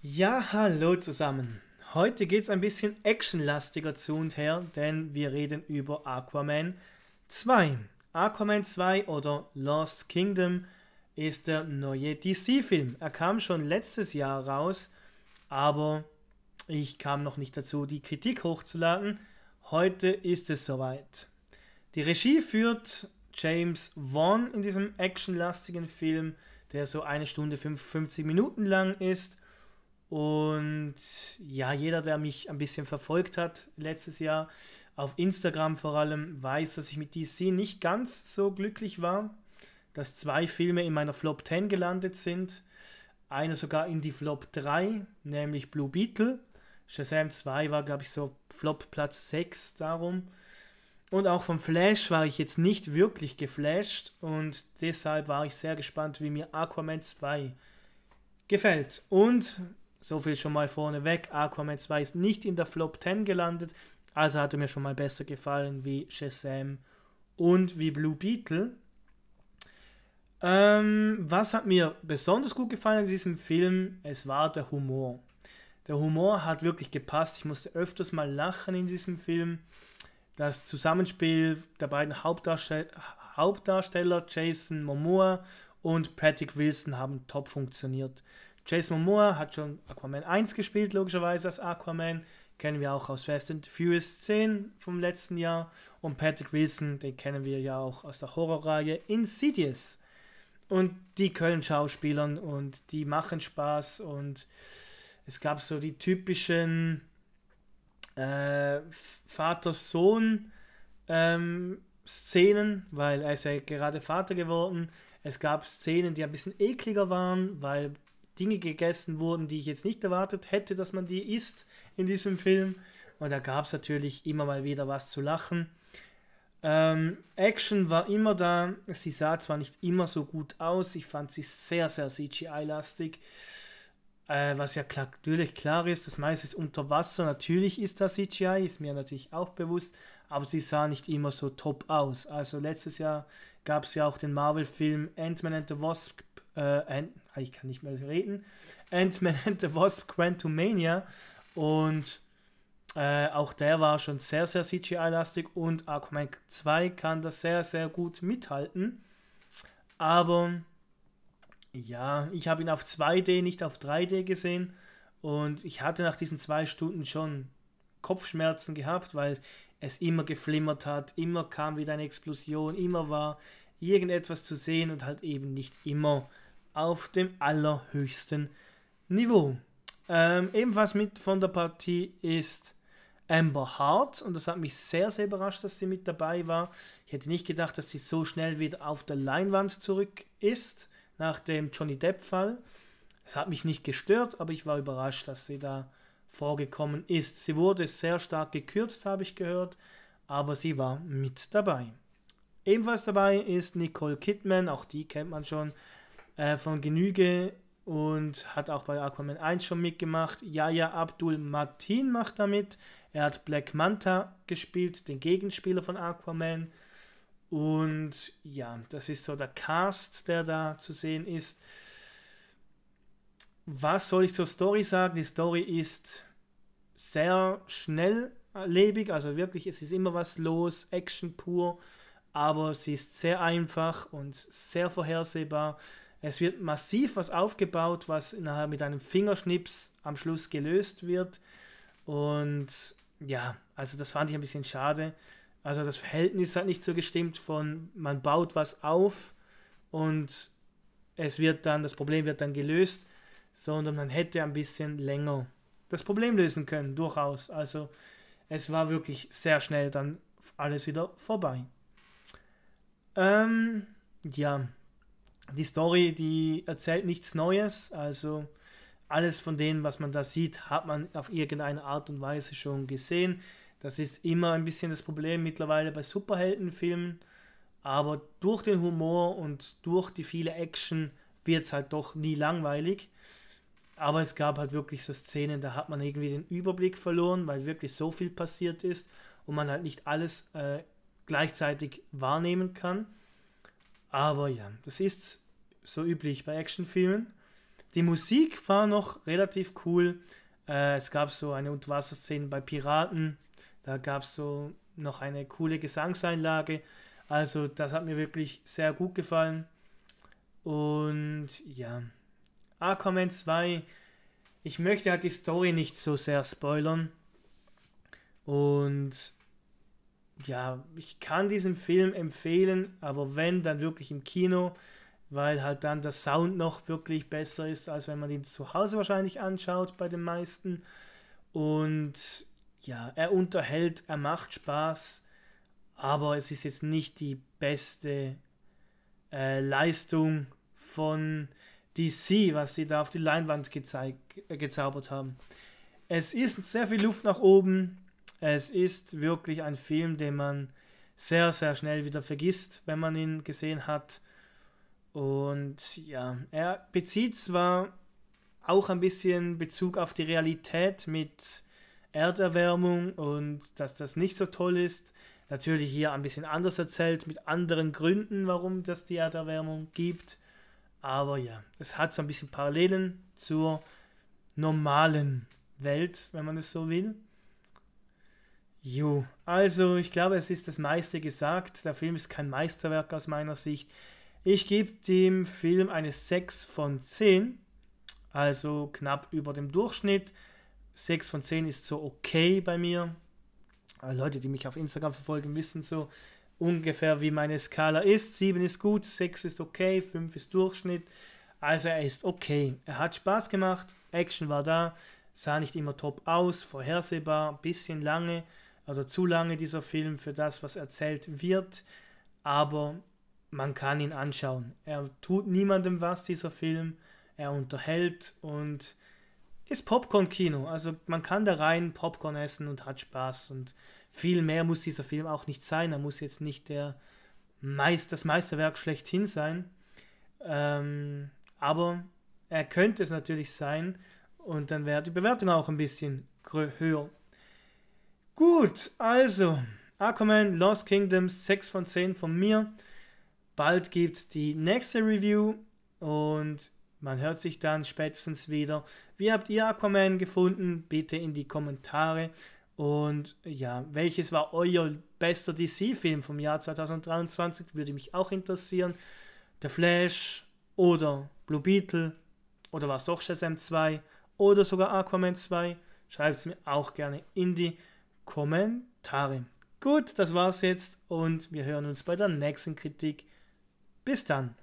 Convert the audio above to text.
Ja, hallo zusammen. Heute geht es ein bisschen actionlastiger zu und her, denn wir reden über Aquaman 2. Aquaman 2 oder Lost Kingdom ist der neue DC-Film. Er kam schon letztes Jahr raus, aber ich kam noch nicht dazu, die Kritik hochzuladen. Heute ist es soweit. Die Regie führt James Vaughn in diesem actionlastigen Film, der so eine Stunde 55 Minuten lang ist und ja, jeder, der mich ein bisschen verfolgt hat letztes Jahr, auf Instagram vor allem, weiß, dass ich mit DC nicht ganz so glücklich war, dass zwei Filme in meiner Flop 10 gelandet sind, Einer sogar in die Flop 3, nämlich Blue Beetle. Shazam 2 war, glaube ich, so Flop Platz 6 darum. Und auch vom Flash war ich jetzt nicht wirklich geflasht und deshalb war ich sehr gespannt, wie mir Aquaman 2 gefällt. Und so viel schon mal vorneweg. Aquaman 2 ist nicht in der Flop 10 gelandet, also hatte mir schon mal besser gefallen wie Shazam und wie Blue Beetle. Ähm, was hat mir besonders gut gefallen in diesem Film? Es war der Humor. Der Humor hat wirklich gepasst. Ich musste öfters mal lachen in diesem Film. Das Zusammenspiel der beiden Hauptdarsteller, Hauptdarsteller Jason Momoa und Patrick Wilson haben top funktioniert. Jason Momoa hat schon Aquaman 1 gespielt, logischerweise als Aquaman. Kennen wir auch aus Fast and Furious 10 vom letzten Jahr. Und Patrick Wilson, den kennen wir ja auch aus der Horrorreihe Insidious. Und die können Schauspielern und die machen Spaß. Und es gab so die typischen äh, Vater-Sohn- ähm, Szenen, weil er ist ja gerade Vater geworden. Es gab Szenen, die ein bisschen ekliger waren, weil Dinge gegessen wurden, die ich jetzt nicht erwartet hätte, dass man die isst in diesem Film. Und da gab es natürlich immer mal wieder was zu lachen. Ähm, Action war immer da. Sie sah zwar nicht immer so gut aus, ich fand sie sehr, sehr CGI-lastig. Äh, was ja klar, natürlich klar ist, das meiste ist unter Wasser. Natürlich ist das CGI, ist mir natürlich auch bewusst, aber sie sah nicht immer so top aus. Also letztes Jahr gab es ja auch den Marvel-Film Ant-Man and the Wasp äh, Ant ah, ich kann nicht mehr reden, Ant-Man and the Wasp Quantumania und äh, auch der war schon sehr, sehr CGI-lastig und Aquaman 2 kann das sehr, sehr gut mithalten. Aber ja, ich habe ihn auf 2D, nicht auf 3D gesehen und ich hatte nach diesen zwei Stunden schon Kopfschmerzen gehabt, weil es immer geflimmert hat, immer kam wieder eine Explosion, immer war irgendetwas zu sehen und halt eben nicht immer auf dem allerhöchsten Niveau. Ähm, ebenfalls mit von der Partie ist Amber Hart und das hat mich sehr, sehr überrascht, dass sie mit dabei war. Ich hätte nicht gedacht, dass sie so schnell wieder auf der Leinwand zurück ist nach dem Johnny Depp-Fall. Es hat mich nicht gestört, aber ich war überrascht, dass sie da vorgekommen ist. Sie wurde sehr stark gekürzt, habe ich gehört, aber sie war mit dabei. Ebenfalls dabei ist Nicole Kidman, auch die kennt man schon äh, von Genüge und hat auch bei Aquaman 1 schon mitgemacht. Yaya Abdul Martin macht damit. Er hat Black Manta gespielt, den Gegenspieler von Aquaman. Und ja, das ist so der Cast, der da zu sehen ist. Was soll ich zur Story sagen? Die Story ist sehr schnelllebig, also wirklich, es ist immer was los, Action pur, aber sie ist sehr einfach und sehr vorhersehbar. Es wird massiv was aufgebaut, was nachher mit einem Fingerschnips am Schluss gelöst wird. Und ja, also das fand ich ein bisschen schade. Also das Verhältnis hat nicht so gestimmt von, man baut was auf und es wird dann, das Problem wird dann gelöst, sondern man hätte ein bisschen länger das Problem lösen können, durchaus. Also es war wirklich sehr schnell dann alles wieder vorbei. Ähm, ja, die Story, die erzählt nichts Neues, also alles von dem, was man da sieht, hat man auf irgendeine Art und Weise schon gesehen. Das ist immer ein bisschen das Problem mittlerweile bei Superheldenfilmen, aber durch den Humor und durch die viele Action wird es halt doch nie langweilig. Aber es gab halt wirklich so Szenen, da hat man irgendwie den Überblick verloren, weil wirklich so viel passiert ist und man halt nicht alles äh, gleichzeitig wahrnehmen kann. Aber ja, das ist so üblich bei Actionfilmen. Die Musik war noch relativ cool. Äh, es gab so eine Unterwasserszene bei Piraten. Da gab es so noch eine coole Gesangseinlage. Also das hat mir wirklich sehr gut gefallen. Und ja, Aquaman 2. Ich möchte halt die Story nicht so sehr spoilern. Und ja, ich kann diesen Film empfehlen, aber wenn, dann wirklich im Kino, weil halt dann der Sound noch wirklich besser ist, als wenn man ihn zu Hause wahrscheinlich anschaut bei den meisten. Und ja, er unterhält, er macht Spaß, aber es ist jetzt nicht die beste äh, Leistung von DC, was sie da auf die Leinwand gezeig, äh, gezaubert haben. Es ist sehr viel Luft nach oben. Es ist wirklich ein Film, den man sehr, sehr schnell wieder vergisst, wenn man ihn gesehen hat. Und ja, er bezieht zwar auch ein bisschen Bezug auf die Realität mit Erderwärmung und dass das nicht so toll ist. Natürlich hier ein bisschen anders erzählt, mit anderen Gründen, warum das die Erderwärmung gibt. Aber ja, es hat so ein bisschen Parallelen zur normalen Welt, wenn man es so will. Jo, also ich glaube, es ist das meiste gesagt. Der Film ist kein Meisterwerk aus meiner Sicht. Ich gebe dem Film eine 6 von 10, also knapp über dem Durchschnitt. 6 von 10 ist so okay bei mir. Leute, die mich auf Instagram verfolgen, wissen so ungefähr, wie meine Skala ist. 7 ist gut, 6 ist okay, 5 ist Durchschnitt. Also er ist okay. Er hat Spaß gemacht, Action war da, sah nicht immer top aus, vorhersehbar, ein bisschen lange also zu lange dieser Film für das, was erzählt wird, aber man kann ihn anschauen. Er tut niemandem was, dieser Film. Er unterhält und ist Popcorn-Kino. Also man kann da rein Popcorn essen und hat Spaß. Und viel mehr muss dieser Film auch nicht sein. Er muss jetzt nicht der Meist, das Meisterwerk schlechthin sein. Ähm, aber er könnte es natürlich sein. Und dann wäre die Bewertung auch ein bisschen höher. Gut, also Aquaman Lost Kingdoms 6 von 10 von mir. Bald gibt die nächste Review und man hört sich dann spätestens wieder. Wie habt ihr Aquaman gefunden? Bitte in die Kommentare. Und ja, welches war euer bester DC-Film vom Jahr 2023? Würde mich auch interessieren. Der Flash oder Blue Beetle oder war es doch Shazam 2 oder sogar Aquaman 2? Schreibt es mir auch gerne in die Kommentare. Kommentare. Gut, das war's jetzt und wir hören uns bei der nächsten Kritik. Bis dann.